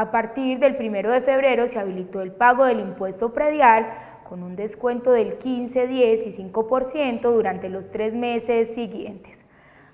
A partir del 1 de febrero se habilitó el pago del impuesto predial con un descuento del 15, 10 y 5% durante los tres meses siguientes.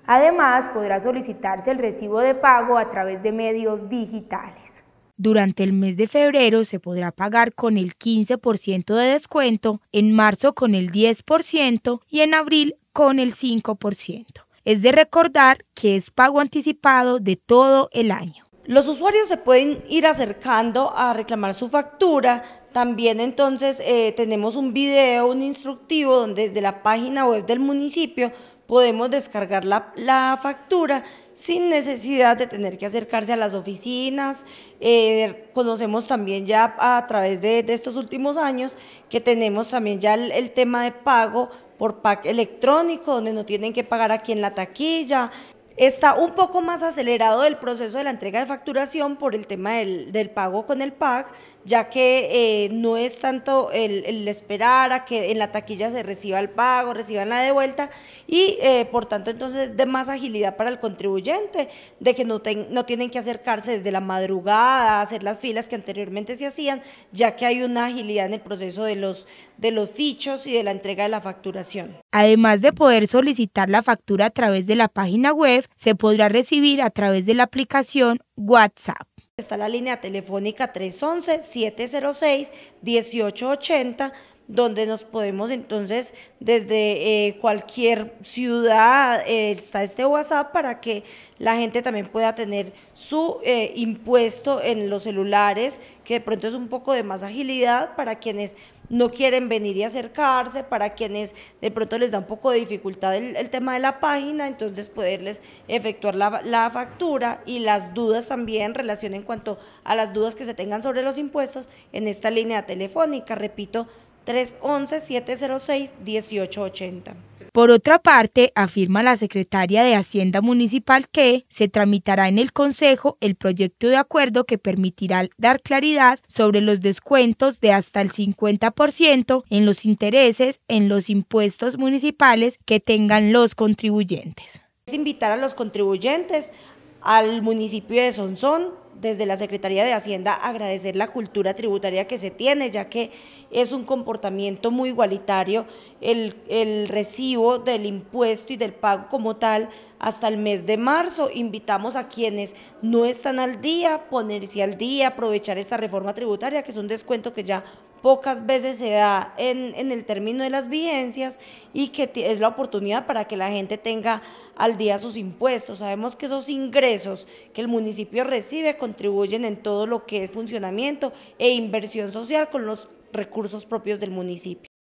Además, podrá solicitarse el recibo de pago a través de medios digitales. Durante el mes de febrero se podrá pagar con el 15% de descuento, en marzo con el 10% y en abril con el 5%. Es de recordar que es pago anticipado de todo el año. Los usuarios se pueden ir acercando a reclamar su factura. También entonces eh, tenemos un video, un instructivo, donde desde la página web del municipio podemos descargar la, factura sin necesidad de tener que acercarse a las oficinas. Eh, conocemos también ya a través de, estos últimos años que tenemos también ya el, tema de pago por pack electrónico, donde no tienen que pagar aquí en la taquilla. Está un poco más acelerado el proceso de la entrega de facturación por el tema del, pago con el PAC, ya que eh, no es tanto el, esperar a que en la taquilla se reciba el pago, reciban la devuelta y eh, por tanto entonces de más agilidad para el contribuyente, de que no, no tienen que acercarse desde la madrugada a hacer las filas que anteriormente se hacían, ya que hay una agilidad en el proceso de los, de los fichos y de la entrega de la facturación. Además de poder solicitar la factura a través de la página web, se podrá recibir a través de la aplicación WhatsApp está la línea telefónica 311-706-1880 donde nos podemos entonces desde eh, cualquier ciudad eh, está este WhatsApp para que la gente también pueda tener su eh, impuesto en los celulares, que de pronto es un poco de más agilidad para quienes no quieren venir y acercarse, para quienes de pronto les da un poco de dificultad el, el tema de la página, entonces poderles efectuar la, la factura y las dudas también en relación en cuanto a las dudas que se tengan sobre los impuestos en esta línea telefónica. Repito, 311-706-1880. Por otra parte, afirma la secretaria de Hacienda Municipal que se tramitará en el Consejo el proyecto de acuerdo que permitirá dar claridad sobre los descuentos de hasta el 50% en los intereses en los impuestos municipales que tengan los contribuyentes. Es invitar a los contribuyentes al municipio de Sonsón, desde la Secretaría de Hacienda, agradecer la cultura tributaria que se tiene, ya que es un comportamiento muy igualitario el, el recibo del impuesto y del pago como tal hasta el mes de marzo. Invitamos a quienes no están al día, ponerse al día, aprovechar esta reforma tributaria, que es un descuento que ya pocas veces se da en, el término de las vigencias y que es la oportunidad para que la gente tenga al día sus impuestos. Sabemos que esos ingresos que el municipio recibe contribuyen en todo lo que es funcionamiento e inversión social con los recursos propios del municipio.